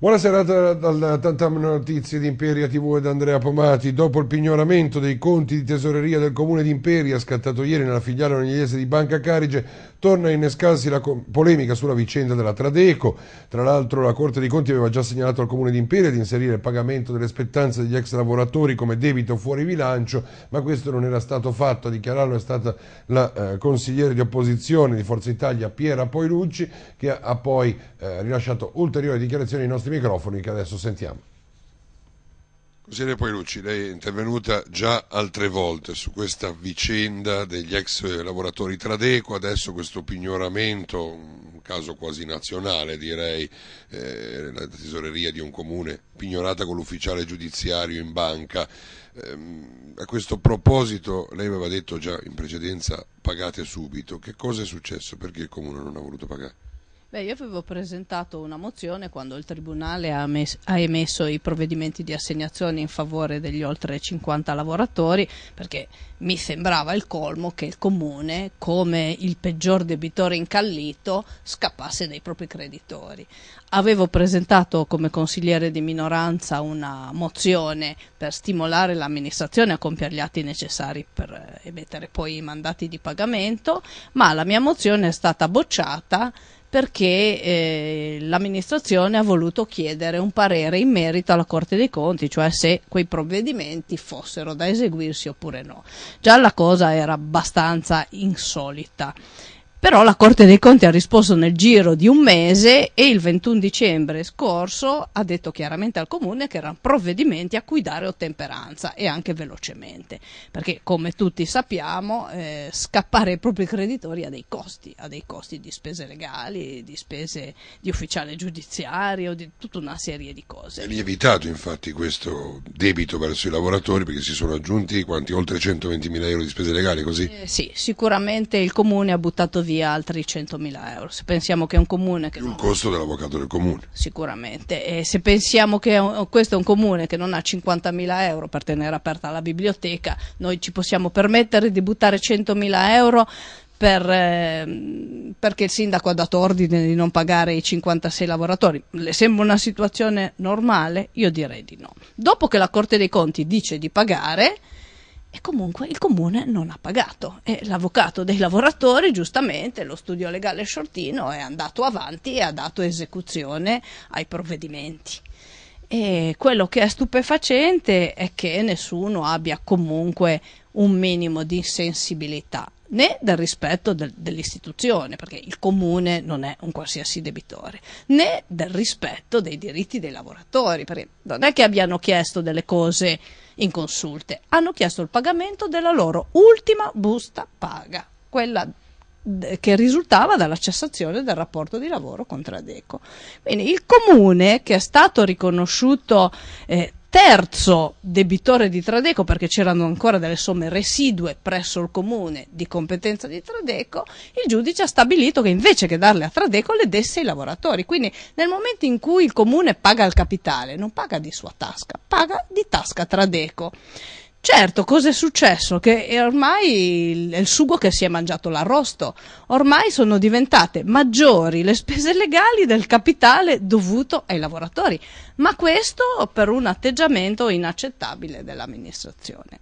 Buonasera serata dal Tantam Notizie di Imperia TV ed Andrea Pomati. Dopo il pignoramento dei conti di tesoreria del comune di Imperia, scattato ieri nella filiale onigliese di Banca Carige, torna a innescarsi la polemica sulla vicenda della Tradeco. Tra l'altro la Corte dei Conti aveva già segnalato al comune di Imperia di inserire il pagamento delle spettanze degli ex lavoratori come debito fuori bilancio, ma questo non era stato fatto. A dichiararlo è stata la eh, consigliere di opposizione di Forza Italia Piera Poilucci, che ha, ha poi eh, rilasciato ulteriori dichiarazioni ai nostri aperti microfoni che adesso sentiamo. Consigliere Poilucci, lei è intervenuta già altre volte su questa vicenda degli ex lavoratori Tradeco, adesso questo pignoramento, un caso quasi nazionale direi, eh, la tesoreria di un comune pignorata con l'ufficiale giudiziario in banca. Eh, a questo proposito lei aveva detto già in precedenza pagate subito, che cosa è successo? Perché il comune non ha voluto pagare? Beh, io avevo presentato una mozione quando il Tribunale ha, messo, ha, emesso i provvedimenti di assegnazione in favore degli oltre 50 lavoratori, perché mi sembrava il colmo che il Comune, come il peggior debitore incallito, scappasse dai propri creditori. Avevo presentato come consigliere di minoranza una mozione per stimolare l'amministrazione a compiere gli atti necessari per eh, emettere poi i mandati di pagamento, ma la mia mozione è stata bocciata perché eh, l'amministrazione ha voluto chiedere un parere in merito alla Corte dei Conti, cioè se quei provvedimenti fossero da eseguirsi oppure no. Già la cosa era abbastanza insolita. Però la Corte dei Conti ha risposto nel giro di un mese e il 21 dicembre scorso ha detto chiaramente al Comune che erano provvedimenti a cui dare ottemperanza e anche velocemente, perché come tutti sappiamo eh, scappare ai propri creditori ha dei costi, ha dei costi di spese legali, di spese di ufficiale giudiziario, di tutta una serie di cose. È lievitato infatti questo debito verso i lavoratori perché si sono aggiunti quanti? oltre 120 mila euro di spese legali così? Eh, sì, sicuramente il Comune ha buttato via via altri 100.000 euro. Se pensiamo che è un comune... Che più il costo dell'avvocato del comune. Sicuramente. E se pensiamo che è un, questo è un comune che non ha 50.000 euro per tenere aperta la biblioteca, noi ci possiamo permettere di buttare 100.000 euro per, eh, perché il sindaco ha dato ordine di non pagare i 56 lavoratori. Le sembra una situazione normale? Io direi di no. Dopo che la Corte dei Conti dice di pagare e comunque il comune non ha pagato e l'avvocato dei lavoratori giustamente lo studio legale shortino è andato avanti e ha dato esecuzione ai provvedimenti. E quello che è stupefacente è che nessuno abbia comunque un minimo di sensibilità né del rispetto del, dell'istituzione, perché il comune non è un qualsiasi debitore, né del rispetto dei diritti dei lavoratori, perché non è che abbiano chiesto delle cose in consulte, hanno chiesto il pagamento della loro ultima busta paga, quella che risultava dalla cessazione del rapporto di lavoro con Tradeco. Quindi il comune che è stato riconosciuto eh, terzo debitore di Tradeco, perché c'erano ancora delle somme residue presso il comune di competenza di Tradeco, il giudice ha stabilito che invece che darle a Tradeco le desse ai lavoratori. Quindi nel momento in cui il comune paga il capitale, non paga di sua tasca, paga di tasca Tradeco. Certo, cosa è successo? Che ormai è il sugo che si è mangiato l'arrosto, ormai sono diventate maggiori le spese legali del capitale dovuto ai lavoratori, ma questo per un atteggiamento inaccettabile dell'amministrazione.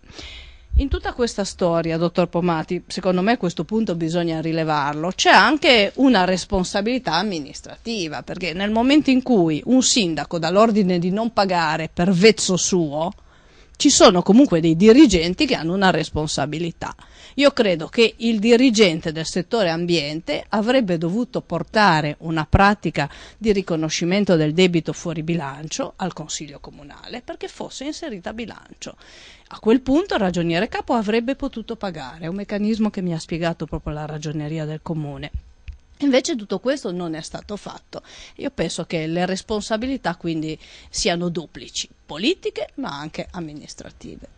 In tutta questa storia, dottor Pomati, secondo me a questo punto bisogna rilevarlo, c'è anche una responsabilità amministrativa, perché nel momento in cui un sindaco dà l'ordine di non pagare per vezzo suo, ci sono comunque dei dirigenti che hanno una responsabilità. Io credo che il dirigente del settore ambiente avrebbe dovuto portare una pratica di riconoscimento del debito fuori bilancio al Consiglio comunale perché fosse inserita a bilancio. A quel punto il ragioniere capo avrebbe potuto pagare, è un meccanismo che mi ha spiegato proprio la ragioneria del comune. Invece tutto questo non è stato fatto. Io penso che le responsabilità quindi siano duplici, politiche ma anche amministrative.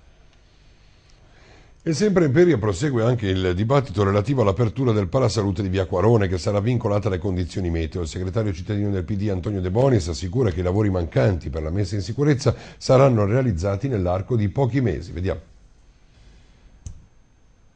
E sempre in Peria prosegue anche il dibattito relativo all'apertura del Palasalute di Via Quarone che sarà vincolata alle condizioni meteo. Il segretario cittadino del PD Antonio De Bonis assicura che i lavori mancanti per la messa in sicurezza saranno realizzati nell'arco di pochi mesi. Vediamo.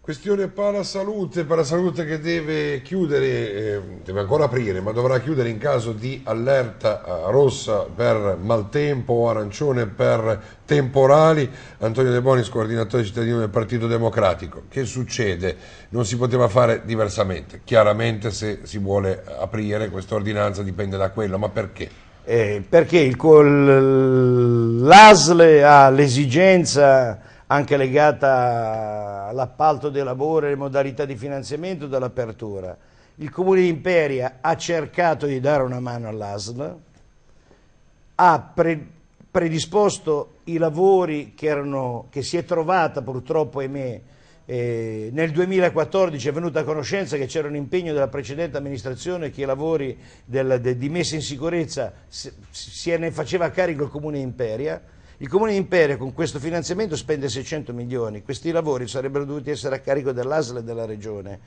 Questione parasalute, parasalute che deve chiudere, ehm, deve ancora aprire, ma dovrà chiudere in caso di allerta eh, rossa per maltempo o arancione per temporali. Antonio De Bonis, coordinatore cittadino del Partito Democratico. Che succede? Non si poteva fare diversamente. Chiaramente se si vuole aprire questa ordinanza dipende da quello, ma perché? Eh, perché l'ASLE ha l'esigenza anche legata all'appalto dei lavori e alle modalità di finanziamento dell'apertura. Il Comune di Imperia ha cercato di dare una mano all'ASL, ha pre predisposto i lavori che, erano, che, si è trovata purtroppo, ahimè, eh, nel 2014 è venuta a conoscenza che c'era un impegno della precedente amministrazione che i lavori del, de, di messa in sicurezza se, si ne faceva carico il Comune di Imperia, il Comune di Imperia con questo finanziamento spende 600 milioni, questi lavori sarebbero dovuti essere a carico dell'ASL e della Regione.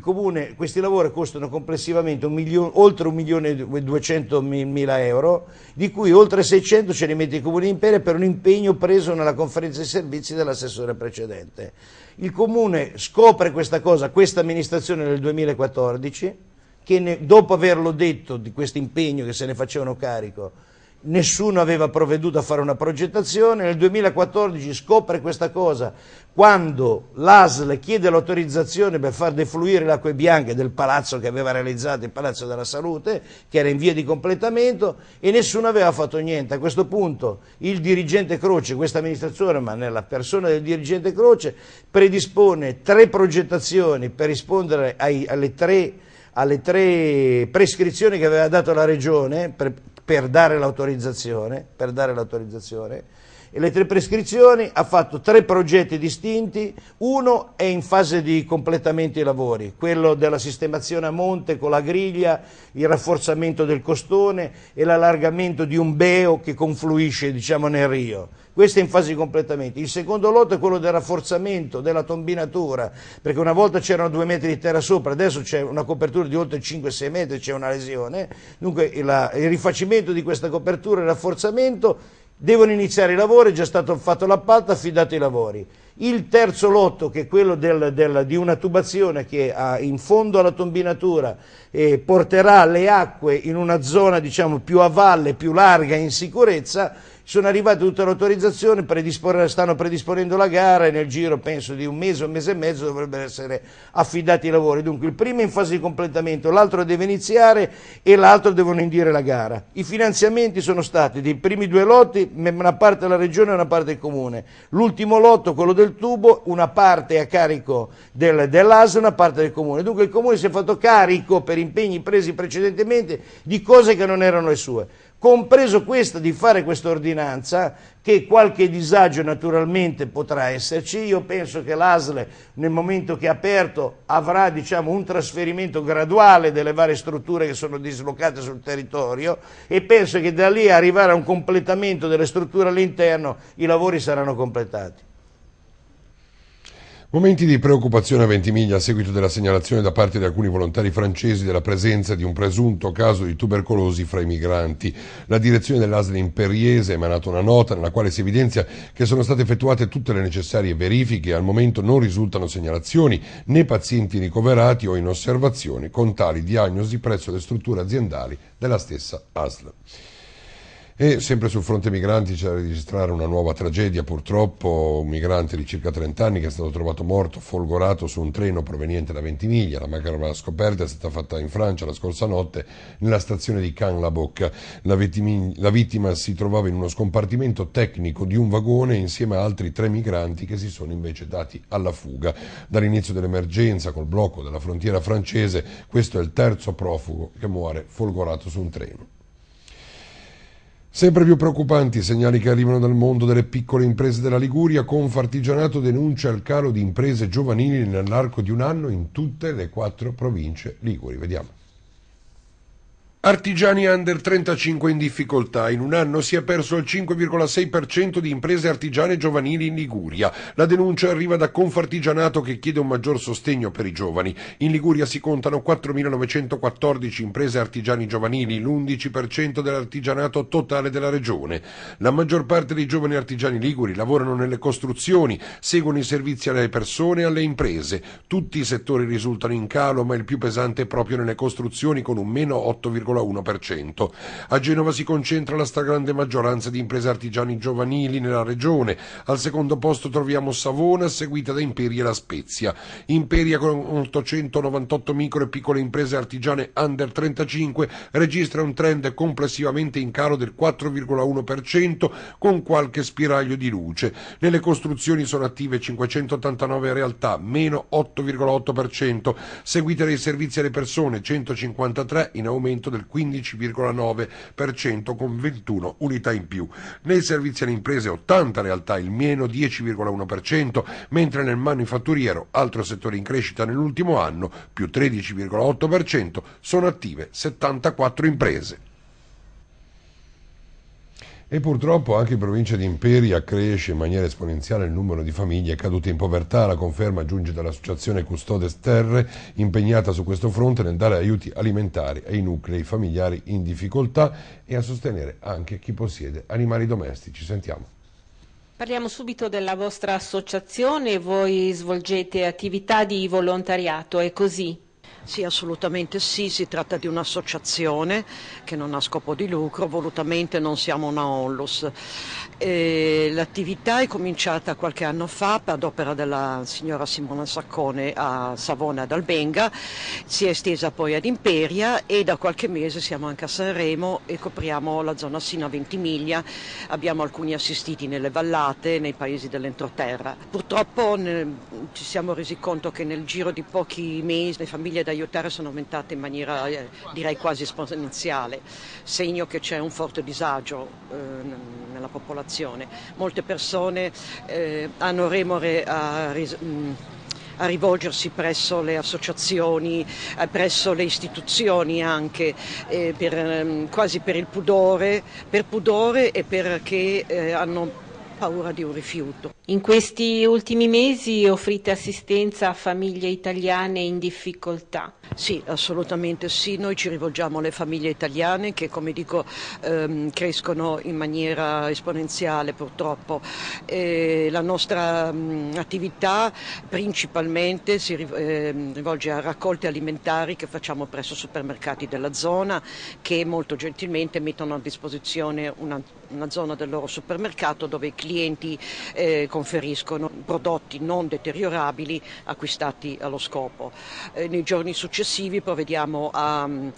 Comune, questi lavori costano complessivamente un milione, oltre 1 milione e 200 mila euro, di cui oltre 600 ce li mette il Comune di Imperia per un impegno preso nella conferenza di servizi dell'assessore precedente. Il Comune scopre questa cosa, questa amministrazione nel 2014, che ne, dopo averlo detto di questo impegno che se ne facevano carico, nessuno aveva provveduto a fare una progettazione, nel 2014 scopre questa cosa quando l'ASL chiede l'autorizzazione per far defluire le acque bianche del palazzo che aveva realizzato, il Palazzo della Salute, che era in via di completamento e nessuno aveva fatto niente. A questo punto il dirigente Croce, questa amministrazione, ma nella persona del dirigente Croce, predispone tre progettazioni per rispondere ai, alle tre alle tre prescrizioni che aveva dato la Regione, per dare l'autorizzazione, e le tre prescrizioni, ha fatto tre progetti distinti, uno è in fase di completamento dei lavori, quello della sistemazione a monte con la griglia, il rafforzamento del costone e l'allargamento di un beo che confluisce diciamo, nel rio. Questo è in fase di completamento. Il secondo lotto è quello del rafforzamento della tombinatura, perché una volta c'erano due metri di terra sopra, adesso c'è una copertura di oltre 5-6 metri, c'è una lesione. Dunque il, il rifacimento di questa copertura, il rafforzamento Devono iniziare i lavori, è già stato fatto l'appalto, affidato i lavori. Il terzo lotto, che è quello del, del, di una tubazione che ha, in fondo alla tombinatura eh, porterà le acque in una zona diciamo, più a valle, più larga, in sicurezza, sono arrivate tutte le autorizzazioni, predispor- stanno predisponendo la gara e nel giro penso di un mese, un mese e mezzo dovrebbero essere affidati i lavori. Dunque il primo è in fase di completamento, l'altro deve iniziare e l'altro devono indire la gara. I finanziamenti sono stati dei primi due lotti, una parte della regione e una parte del comune. L'ultimo lotto, quello del tubo, una parte a carico del, dell'AS e una parte del comune. Dunque il comune si è fatto carico per impegni presi precedentemente di cose che non erano le sue compreso questa di fare questa ordinanza, che qualche disagio naturalmente potrà esserci, io penso che l'ASLE nel momento che è aperto avrà diciamo, un trasferimento graduale delle varie strutture che sono dislocate sul territorio e penso che da lì arrivare a un completamento delle strutture all'interno i lavori saranno completati. Momenti di preoccupazione a Ventimiglia a seguito della segnalazione da parte di alcuni volontari francesi della presenza di un presunto caso di tubercolosi fra i migranti. La direzione dell'ASL Imperiese ha emanato una nota nella quale si evidenzia che sono state effettuate tutte le necessarie verifiche e al momento non risultano segnalazioni né pazienti ricoverati o in osservazione con tali diagnosi presso le strutture aziendali della stessa ASL. E sempre sul fronte migranti c'è da registrare una nuova tragedia, purtroppo un migrante di circa 30 anni che è stato trovato morto, folgorato su un treno proveniente da Ventimiglia. La macabra scoperta è stata fatta in Francia la scorsa notte nella stazione di Canlaboc. La, vittimi, la vittima si trovava in uno scompartimento tecnico di un vagone insieme a altri tre migranti che si sono invece dati alla fuga. Dall'inizio dell'emergenza col blocco della frontiera francese questo è il terzo profugo che muore folgorato su un treno. Sempre più preoccupanti i segnali che arrivano dal mondo delle piccole imprese della Liguria, Confartigianato denuncia il calo di imprese giovanili nell'arco di un anno in tutte le quattro province liguri. Vediamo. Artigiani under 35 in difficoltà. In un anno si è perso il 5,6% di imprese artigiane giovanili in Liguria. La denuncia arriva da Confartigianato che chiede un maggior sostegno per i giovani. In Liguria si contano 4.914 imprese artigiani giovanili, l'11% dell'artigianato totale della regione. La maggior parte dei giovani artigiani liguri lavorano nelle costruzioni, seguono i servizi alle persone e alle imprese. Tutti i settori risultano in calo, ma il più pesante è proprio nelle costruzioni con un meno 8,5%. 2,1%. A Genova si concentra la stragrande maggioranza di imprese artigiani giovanili nella regione. Al secondo posto troviamo Savona, seguita da Imperia e La Spezia. Imperia con 898 micro e piccole imprese artigiane under 35 registra un trend complessivamente in calo del 4,1% con qualche spiraglio di luce. Nelle costruzioni sono attive 589 realtà, meno 8,8%, seguite dai servizi alle persone 153 in aumento del del 15,9% con 21 unità in più. Nei servizi alle imprese 80 realtà, il meno 10,1%, mentre nel manifatturiero, altro settore in crescita nell'ultimo anno, più 13,8%, sono attive 74 imprese. E purtroppo anche in provincia di Imperia cresce in maniera esponenziale il numero di famiglie cadute in povertà. La conferma giunge dall'associazione Custodes Terre, impegnata su questo fronte nel dare aiuti alimentari ai nuclei familiari in difficoltà e a sostenere anche chi possiede animali domestici. Sentiamo. Parliamo subito della vostra associazione, voi svolgete attività di volontariato, è così? Sì, assolutamente sì, si tratta di un'associazione che non ha scopo di lucro, volutamente non siamo una onlus. l'attività è cominciata qualche anno fa ad opera della signora Simona Saccone a Savona ad Albenga, si è estesa poi ad Imperia e da qualche mese siamo anche a Sanremo e copriamo la zona sino a Ventimiglia, abbiamo alcuni assistiti nelle vallate, nei paesi dell'entroterra. Purtroppo ne, ci siamo resi conto che nel giro di pochi mesi le famiglie da aiutare sono aumentate in maniera eh, direi quasi esponenziale, segno che c'è un forte disagio eh, nella popolazione. Molte persone eh, hanno remore a, mh, mm, a rivolgersi presso le associazioni, eh, presso le istituzioni anche, eh, per, mm, quasi per il pudore, per pudore e perché eh, hanno paura di un rifiuto. In questi ultimi mesi offrite assistenza a famiglie italiane in difficoltà? Sì, assolutamente sì, noi ci rivolgiamo alle famiglie italiane che come dico ehm, crescono in maniera esponenziale purtroppo. E eh, la nostra mh, attività principalmente si ehm, rivolge a raccolte alimentari che facciamo presso supermercati della zona che molto gentilmente mettono a disposizione una una zona del loro supermercato dove i clienti eh, conferiscono prodotti non deteriorabili acquistati allo scopo. Eh, nei giorni successivi provvediamo a mm,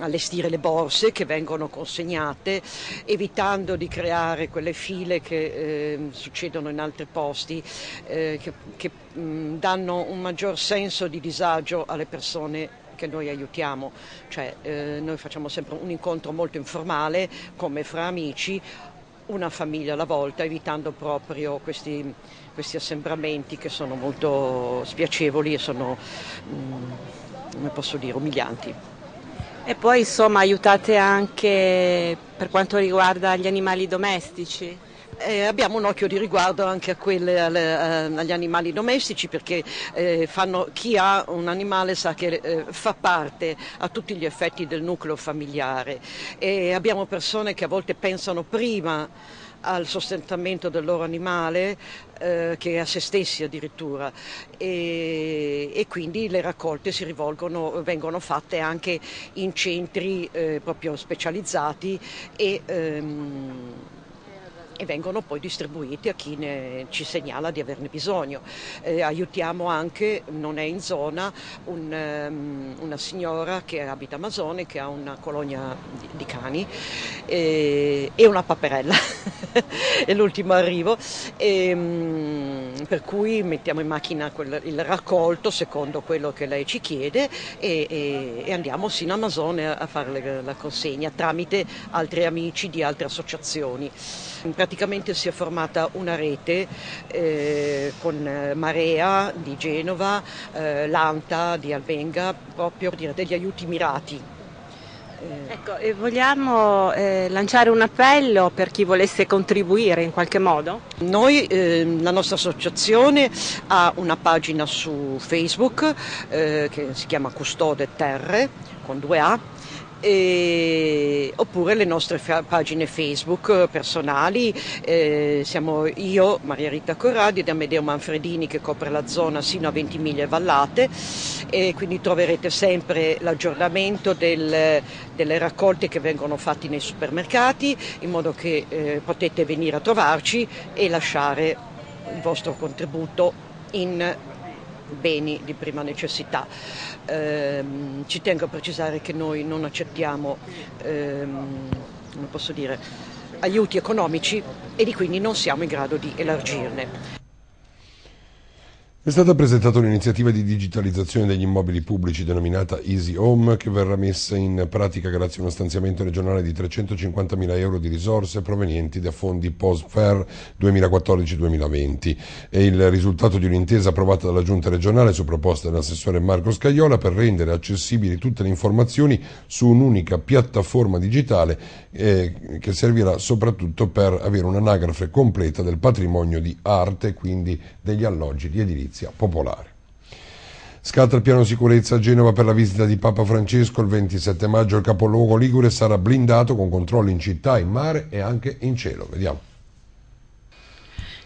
allestire le borse che vengono consegnate, evitando di creare quelle file che eh, succedono in altri posti, eh, che, che mh, mm, danno un maggior senso di disagio alle persone che noi aiutiamo, cioè eh, noi facciamo sempre un incontro molto informale come fra amici, una famiglia alla volta, evitando proprio questi, questi assembramenti che sono molto spiacevoli e sono, mh, mm, come posso dire, umilianti. E poi insomma aiutate anche per quanto riguarda gli animali domestici? Eh, abbiamo un occhio di riguardo anche a quelle, alle, a, eh, agli animali domestici perché eh, fanno, chi ha un animale sa che eh, fa parte a tutti gli effetti del nucleo familiare e abbiamo persone che a volte pensano prima al sostentamento del loro animale eh, che a se stessi addirittura e, e quindi le raccolte si rivolgono, vengono fatte anche in centri eh, proprio specializzati e ehm, e vengono poi distribuiti a chi ne, ci segnala di averne bisogno. Eh, aiutiamo anche, non è in zona, un, um, una signora che abita Amazone, che ha una colonia di, di cani e, e, una paperella, è l'ultimo arrivo. E, um, per cui mettiamo in macchina quel, il raccolto secondo quello che lei ci chiede e, e, e andiamo sino a Amazone a, fare la, la consegna tramite altri amici di altre associazioni. Praticamente si è formata una rete eh, con eh, Marea di Genova, eh, l'ANTA di Alvenga, proprio per dire, degli aiuti mirati Ecco, e vogliamo eh, lanciare un appello per chi volesse contribuire in qualche modo? Noi, eh, la nostra associazione ha una pagina su Facebook eh, che si chiama Custode Terre con due A e, oppure le nostre pagine Facebook eh, personali, eh, siamo io, Maria Rita Corradi ed Amedeo Manfredini che copre la zona sino a 20 miglia Vallate e quindi troverete sempre l'aggiornamento del, delle raccolte che vengono fatte nei supermercati in modo che eh, potete venire a trovarci e lasciare il vostro contributo in beni di prima necessità. Ehm, ci tengo a precisare che noi non accettiamo ehm, non dire, aiuti economici e di quindi non siamo in grado di elargirne. È stata presentata un'iniziativa di digitalizzazione degli immobili pubblici denominata Easy Home che verrà messa in pratica grazie a uno stanziamento regionale di 350.000 euro di risorse provenienti da fondi POSFER 2014-2020. È il risultato di un'intesa approvata dalla Giunta regionale su proposta dell'assessore Marco Scaiola per rendere accessibili tutte le informazioni su un'unica piattaforma digitale eh, che servirà soprattutto per avere un'anagrafe completa del patrimonio di arte quindi degli alloggi di edilizia giustizia popolare. Scatta il piano sicurezza a Genova per la visita di Papa Francesco. Il 27 maggio il capoluogo Ligure sarà blindato con controlli in città, in mare e anche in cielo. Vediamo.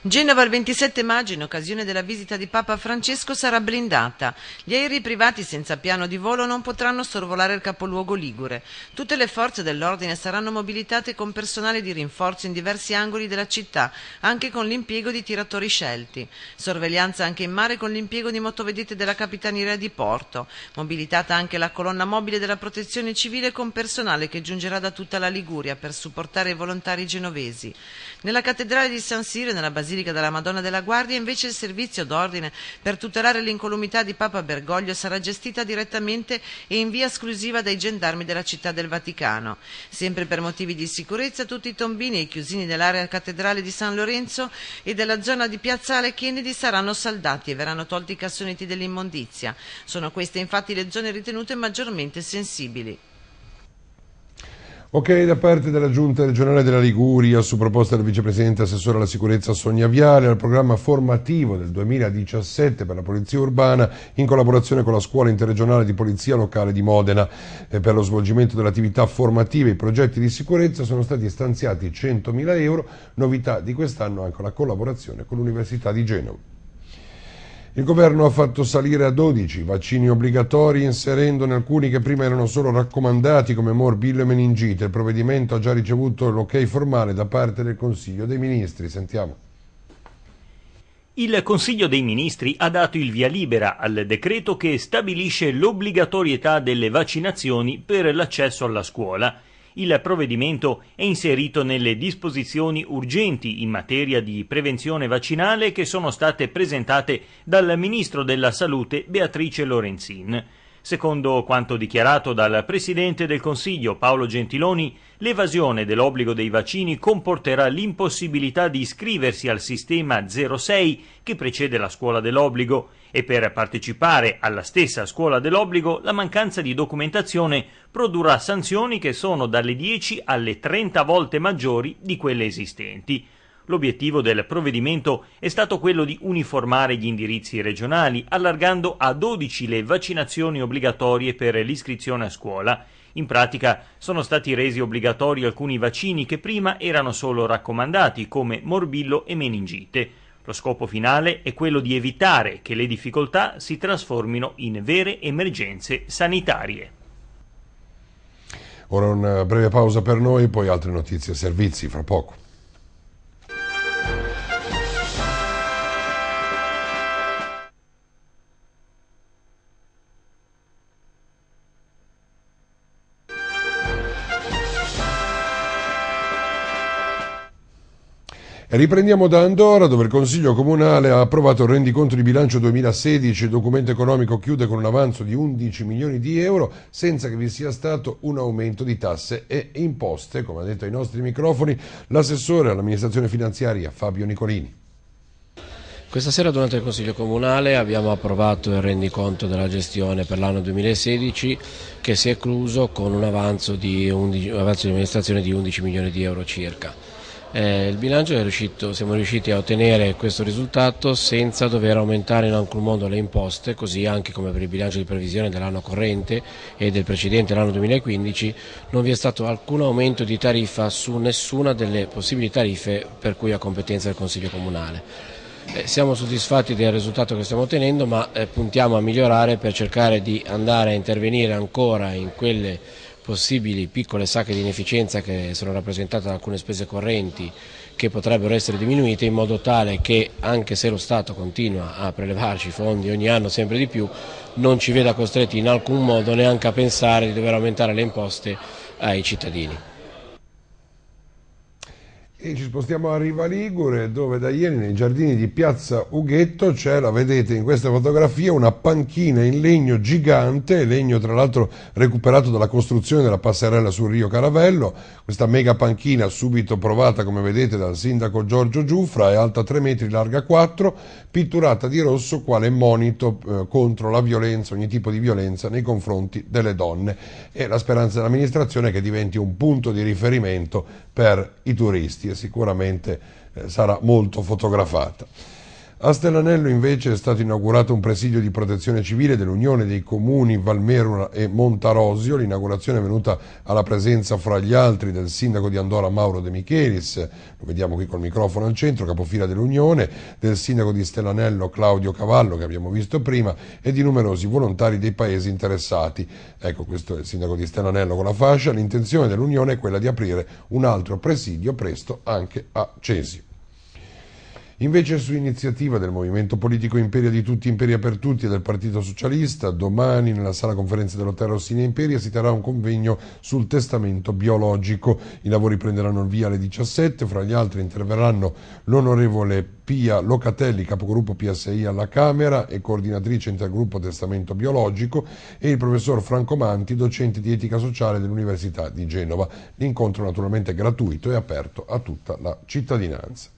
Genova il 27 maggio, in occasione della visita di Papa Francesco, sarà blindata. Gli aerei privati senza piano di volo non potranno sorvolare il capoluogo Ligure. Tutte le forze dell'ordine saranno mobilitate con personale di rinforzo in diversi angoli della città, anche con l'impiego di tiratori scelti. Sorveglianza anche in mare con l'impiego di motovedette della Capitaneria di Porto. Mobilitata anche la colonna mobile della protezione civile con personale che giungerà da tutta la Liguria per supportare i volontari genovesi. Nella cattedrale di San Sirio, e nella Basilica Basilica della Madonna della Guardia, invece il servizio d'ordine per tutelare l'incolumità di Papa Bergoglio sarà gestita direttamente e in via esclusiva dai gendarmi della città del Vaticano. Sempre per motivi di sicurezza, tutti i tombini e i chiusini dell'area cattedrale di San Lorenzo e della zona di Piazzale Kennedy saranno saldati e verranno tolti i cassonetti dell'immondizia. Sono queste infatti le zone ritenute maggiormente sensibili. Ok, da parte della Giunta regionale della Liguria, su proposta del vicepresidente assessore alla sicurezza Sonia Viale, al programma formativo del 2017 per la polizia urbana, in collaborazione con la scuola interregionale di polizia locale di Modena. E eh, per lo svolgimento delle attività formative e i progetti di sicurezza sono stati stanziati 100.000 euro, novità di quest'anno anche la collaborazione con l'Università di Genova. Il governo ha fatto salire a 12 vaccini obbligatori inserendone alcuni che prima erano solo raccomandati come morbillo e meningite. Il provvedimento ha già ricevuto l'ok formale da parte del Consiglio dei Ministri. Sentiamo. Il Consiglio dei Ministri ha dato il via libera al decreto che stabilisce l'obbligatorietà delle vaccinazioni per l'accesso alla scuola il provvedimento è inserito nelle disposizioni urgenti in materia di prevenzione vaccinale che sono state presentate dal Ministro della Salute Beatrice Lorenzin. Secondo quanto dichiarato dal Presidente del Consiglio Paolo Gentiloni, l'evasione dell'obbligo dei vaccini comporterà l'impossibilità di iscriversi al sistema 06 che precede la scuola dell'obbligo e per partecipare alla stessa scuola dell'obbligo la mancanza di documentazione produrrà sanzioni che sono dalle 10 alle 30 volte maggiori di quelle esistenti. L'obiettivo del provvedimento è stato quello di uniformare gli indirizzi regionali, allargando a 12 le vaccinazioni obbligatorie per l'iscrizione a scuola. In pratica sono stati resi obbligatori alcuni vaccini che prima erano solo raccomandati, come morbillo e meningite. Lo scopo finale è quello di evitare che le difficoltà si trasformino in vere emergenze sanitarie. Ora una breve pausa per noi, poi altre notizie e servizi fra poco. Riprendiamo da Andorra dove il Consiglio Comunale ha approvato il rendiconto di bilancio 2016, il documento economico chiude con un avanzo di 11 milioni di euro senza che vi sia stato un aumento di tasse e imposte, come ha detto ai nostri microfoni l'assessore all'amministrazione finanziaria Fabio Nicolini. Questa sera durante il Consiglio Comunale abbiamo approvato il rendiconto della gestione per l'anno 2016 che si è chiuso con un avanzo di, 11, un avanzo di amministrazione di 11 milioni di euro circa eh, il bilancio è riuscito, siamo riusciti a ottenere questo risultato senza dover aumentare in alcun modo le imposte, così anche come per il bilancio di previsione dell'anno corrente e del precedente, l'anno 2015, non vi è stato alcun aumento di tariffa su nessuna delle possibili tariffe per cui ha competenza il Consiglio Comunale. Eh, siamo soddisfatti del risultato che stiamo ottenendo ma eh, puntiamo a migliorare per cercare di andare a intervenire ancora in quelle possibili piccole sacche di inefficienza che sono rappresentate da alcune spese correnti che potrebbero essere diminuite in modo tale che anche se lo Stato continua a prelevarci fondi ogni anno sempre di più non ci veda costretti in alcun modo neanche a pensare di dover aumentare le imposte ai cittadini. E ci spostiamo a Riva Ligure dove da ieri nei giardini di Piazza Ughetto c'è, la vedete in questa fotografia, una panchina in legno gigante, legno tra l'altro recuperato dalla costruzione della passerella sul Rio Caravello, questa mega panchina subito provata come vedete dal sindaco Giorgio Giuffra, è alta 3 metri, larga 4, pitturata di rosso quale monito eh, contro la violenza, ogni tipo di violenza nei confronti delle donne e la speranza dell'amministrazione è che diventi un punto di riferimento per i turisti e sicuramente eh, sarà molto fotografata. A Stellanello invece è stato inaugurato un presidio di protezione civile dell'Unione dei Comuni Valmerula e Montarosio. L'inaugurazione è venuta alla presenza fra gli altri del sindaco di Andorra Mauro De Michelis, lo vediamo qui col microfono al centro, capofila dell'Unione, del sindaco di Stellanello Claudio Cavallo che abbiamo visto prima e di numerosi volontari dei paesi interessati. Ecco, questo è il sindaco di Stellanello con la fascia. L'intenzione dell'Unione è quella di aprire un altro presidio presto anche a Cesi. Invece su iniziativa del movimento politico Imperia di tutti, Imperia per tutti e del Partito Socialista, domani nella sala conferenza dell'Hotel Rossini Imperia si terrà un convegno sul testamento biologico. I lavori prenderanno il via alle 17, fra gli altri interverranno l'onorevole Pia Locatelli, capogruppo PSI alla Camera e coordinatrice intergruppo testamento biologico e il professor Franco Manti, docente di etica sociale dell'Università di Genova. L'incontro naturalmente è gratuito e aperto a tutta la cittadinanza.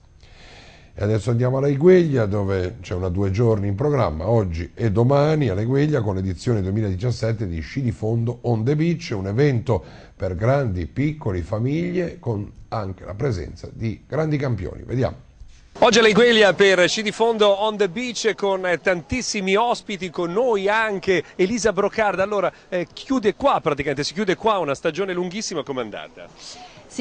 E adesso andiamo alla Igueglia dove c'è una due giorni in programma, oggi e domani alla Igueglia con l'edizione 2017 di Sci di Fondo on the Beach, un evento per grandi, piccoli, famiglie con anche la presenza di grandi campioni. Vediamo. Oggi alla Iguelia per Sci di Fondo on the Beach con eh, tantissimi ospiti, con noi anche Elisa Brocarda. Allora, eh, chiude qua praticamente, si chiude qua una stagione lunghissima com'è andata?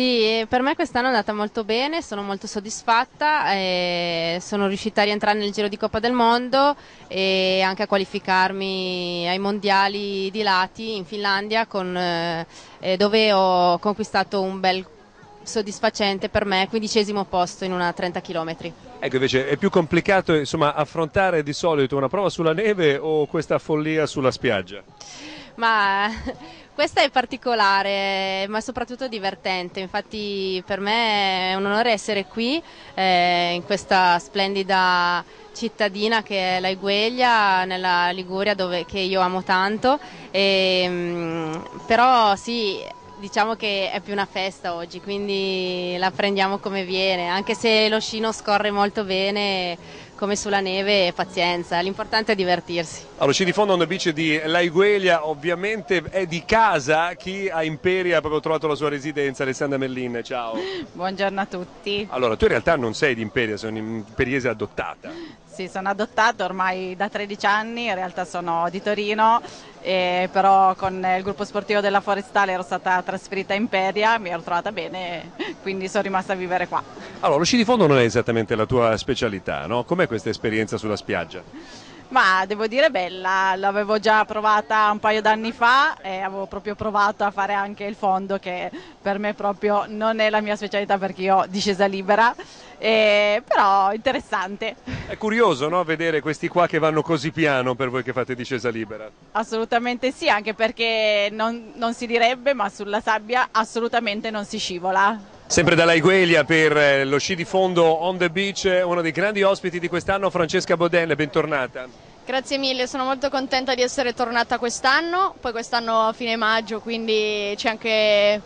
Sì, per me quest'anno è andata molto bene, sono molto soddisfatta, eh, sono riuscita a rientrare nel giro di Coppa del Mondo e anche a qualificarmi ai mondiali di lati in Finlandia con, eh, dove ho conquistato un bel soddisfacente per me, quindicesimo posto in una 30 km. Ecco invece è più complicato insomma, affrontare di solito una prova sulla neve o questa follia sulla spiaggia? Ma questa è particolare, ma soprattutto divertente. Infatti per me è un onore essere qui eh, in questa splendida cittadina che è la Igueglia, nella Liguria dove, che io amo tanto. E, mh, mm, però sì, diciamo che è più una festa oggi, quindi la prendiamo come viene, anche se lo scino scorre molto bene come sulla neve e pazienza, l'importante è divertirsi. Allora ci diffondono le bici di Laiguelia, ovviamente è di casa chi a Imperia ha proprio trovato la sua residenza, Alessandra Merlin, ciao. Buongiorno a tutti. Allora tu in realtà non sei di Imperia, sei un'imperiese adottata. Sì, sono adottata ormai da 13 anni, in realtà sono di Torino, eh, però con il gruppo sportivo della Forestale ero stata trasferita a Imperia, mi ero trovata bene, quindi sono rimasta a vivere qua. Allora, lo sci di fondo non è esattamente la tua specialità, no? Com'è questa esperienza sulla spiaggia? Ma devo dire bella, l'avevo già provata un paio d'anni fa e avevo proprio provato a fare anche il fondo che per me proprio non è la mia specialità perché io ho discesa libera, e, però interessante. È curioso no, vedere questi qua che vanno così piano per voi che fate discesa libera. Assolutamente sì, anche perché non, non si direbbe ma sulla sabbia assolutamente non si scivola. Sempre dalla Igueglia per eh, lo sci di fondo On the Beach, uno dei grandi ospiti di quest'anno, Francesca Boden, bentornata. Grazie mille, sono molto contenta di essere tornata quest'anno, poi quest'anno a fine maggio, quindi anche, eh,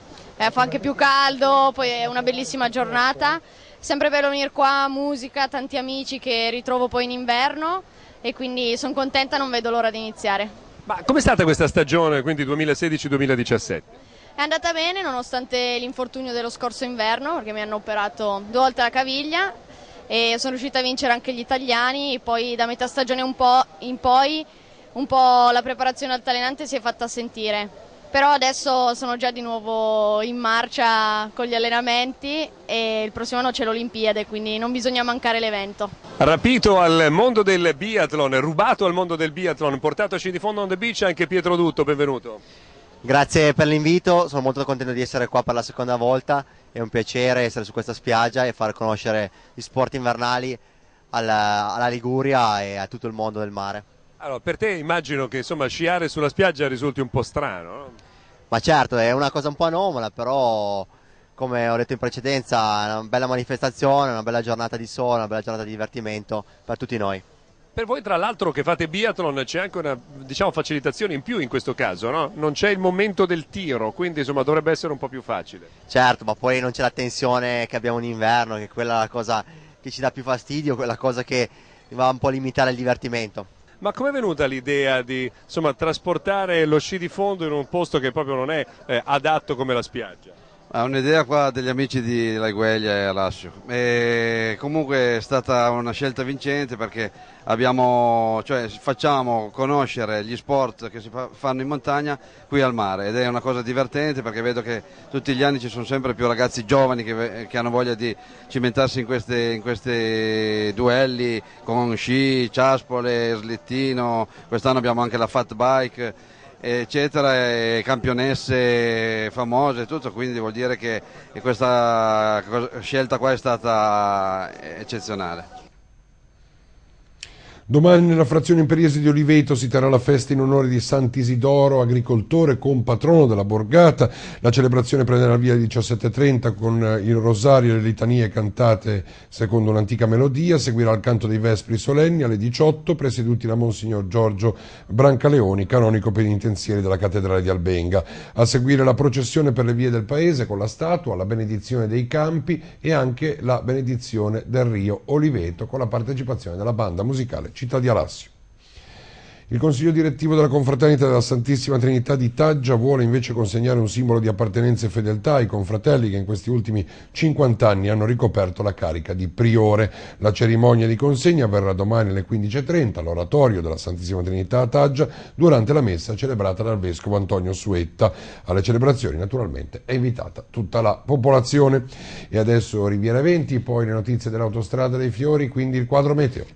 fa anche più caldo, poi è una bellissima giornata. Sempre bello venire qua, musica, tanti amici che ritrovo poi in inverno e quindi sono contenta, non vedo l'ora di iniziare. Ma com'è stata questa stagione, quindi 2016-2017? È andata bene nonostante l'infortunio dello scorso inverno perché mi hanno operato due volte la caviglia e sono riuscita a vincere anche gli italiani poi da metà stagione un po in poi un po' la preparazione altalenante si è fatta sentire. Però adesso sono già di nuovo in marcia con gli allenamenti e il prossimo anno c'è l'Olimpiade, quindi non bisogna mancare l'evento. Rapito al mondo del biathlon, rubato al mondo del biathlon, portatoci di fondo on the beach anche Pietro Dutto, benvenuto. Grazie per l'invito, sono molto contento di essere qua per la seconda volta, è un piacere essere su questa spiaggia e far conoscere gli sport invernali alla, alla Liguria e a tutto il mondo del mare. Allora, per te immagino che insomma, sciare sulla spiaggia risulti un po' strano. No? Ma certo, è una cosa un po' anomala, però come ho detto in precedenza è una bella manifestazione, una bella giornata di sole, una bella giornata di divertimento per tutti noi. Per voi tra l'altro che fate biathlon c'è anche una diciamo, facilitazione in più in questo caso, no? non c'è il momento del tiro, quindi insomma, dovrebbe essere un po' più facile. Certo, ma poi non c'è la tensione che abbiamo in inverno, che è quella la cosa che ci dà più fastidio, quella cosa che va un po' a limitare il divertimento. Ma com'è venuta l'idea di insomma, trasportare lo sci di fondo in un posto che proprio non è eh, adatto come la spiaggia? Ha un'idea qua degli amici di Laigueglia e Alassio. E comunque è stata una scelta vincente perché abbiamo, cioè, facciamo conoscere gli sport che si fanno in montagna qui al mare ed è una cosa divertente perché vedo che tutti gli anni ci sono sempre più ragazzi giovani che, che hanno voglia di cimentarsi in questi duelli con sci, ciaspole, slittino, quest'anno abbiamo anche la fat bike eccetera, campionesse famose e tutto, quindi vuol dire che questa scelta qua è stata eccezionale. Domani nella frazione imperiese di Oliveto si terrà la festa in onore di Sant'Isidoro, agricoltore, compatrono della borgata. La celebrazione prenderà via alle 17.30 con eh, il rosario e le litanie cantate secondo un'antica melodia. Seguirà il canto dei Vespri solenni alle 18, presieduti da Monsignor Giorgio Brancaleoni, canonico penitenziere della cattedrale di Albenga. A seguire la processione per le vie del paese con la statua, la benedizione dei campi e anche la benedizione del Rio Oliveto con la partecipazione della banda musicale città di Alassio. Il Consiglio direttivo della Confraternita della Santissima Trinità di Taggia vuole invece consegnare un simbolo di appartenenza e fedeltà ai confratelli che in questi ultimi 50 anni hanno ricoperto la carica di priore. La cerimonia di consegna avverrà domani alle 15.30 all'oratorio della Santissima Trinità a Taggia durante la messa celebrata dal Vescovo Antonio Suetta. Alle celebrazioni naturalmente è invitata tutta la popolazione. E adesso Riviera Venti, poi le notizie dell'autostrada dei fiori, quindi il quadro meteo.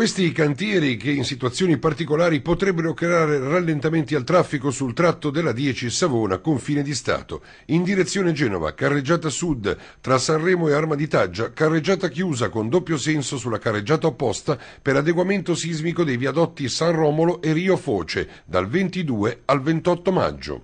Questi cantieri che in situazioni particolari potrebbero creare rallentamenti al traffico sul tratto della 10 Savona confine di Stato, in direzione Genova, carreggiata sud, tra Sanremo e Arma di Taggia, carreggiata chiusa con doppio senso sulla carreggiata opposta per adeguamento sismico dei viadotti San Romolo e Rio Foce dal 22 al 28 maggio.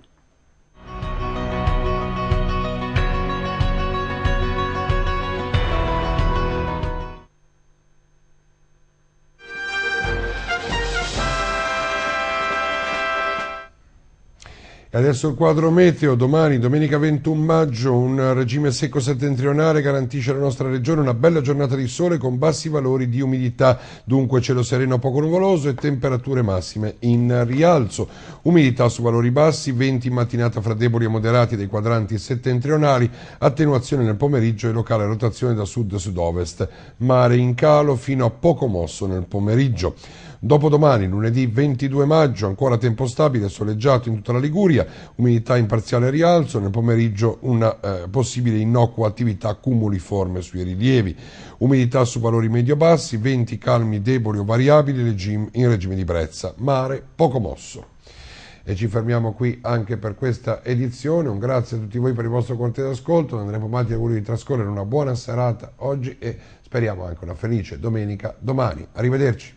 adesso il quadro meteo, domani, domenica 21 maggio, un regime secco settentrionale garantisce alla nostra regione una bella giornata di sole con bassi valori di umidità, dunque cielo sereno poco nuvoloso e temperature massime in rialzo. Umidità su valori bassi, venti in mattinata fra deboli e moderati dei quadranti settentrionali, attenuazione nel pomeriggio e locale rotazione da sud-sud-ovest, mare in calo fino a poco mosso nel pomeriggio. Dopodomani, lunedì 22 maggio, ancora tempo stabile, soleggiato in tutta la Liguria, umidità in parziale rialzo, nel pomeriggio una eh, possibile innocua attività cumuliforme sui rilievi, umidità su valori medio-bassi, venti calmi deboli o variabili in regime di brezza, mare poco mosso. E ci fermiamo qui anche per questa edizione. Un grazie a tutti voi per il vostro cortese ascolto. Andremo avanti auguri di trascorrere una buona serata oggi e speriamo anche una felice domenica domani. Arrivederci.